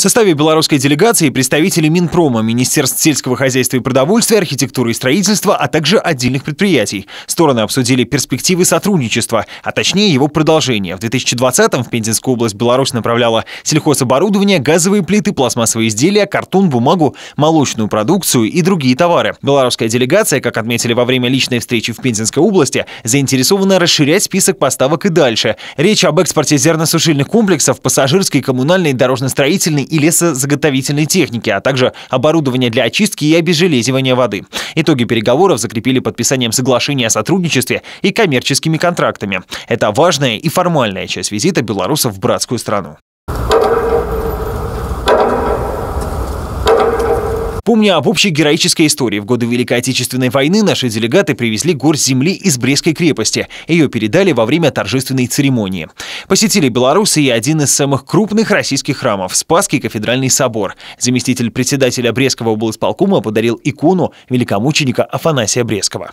В составе белорусской делегации представители Минпрома, Министерств сельского хозяйства и продовольствия, архитектуры и строительства, а также отдельных предприятий. Стороны обсудили перспективы сотрудничества, а точнее его продолжение. В 2020-м в Пензенскую область Беларусь направляла сельхозоборудование, газовые плиты, пластмассовые изделия, картон, бумагу, молочную продукцию и другие товары. Белорусская делегация, как отметили во время личной встречи в Пензенской области, заинтересована расширять список поставок и дальше. Речь об экспорте зерносушильных комплексов, пассажирской, коммунальной, дорожно-строительной и лесозаготовительной техники, а также оборудования для очистки и обезжелезивания воды. Итоги переговоров закрепили подписанием соглашения о сотрудничестве и коммерческими контрактами. Это важная и формальная часть визита белорусов в братскую страну. Помню об общей героической истории, в годы Великой Отечественной войны наши делегаты привезли горсть земли из Брестской крепости. Ее передали во время торжественной церемонии. Посетили белорусы и один из самых крупных российских храмов – Спасский кафедральный собор. Заместитель председателя Брестского облсполкома подарил икону великомученика Афанасия Брестского.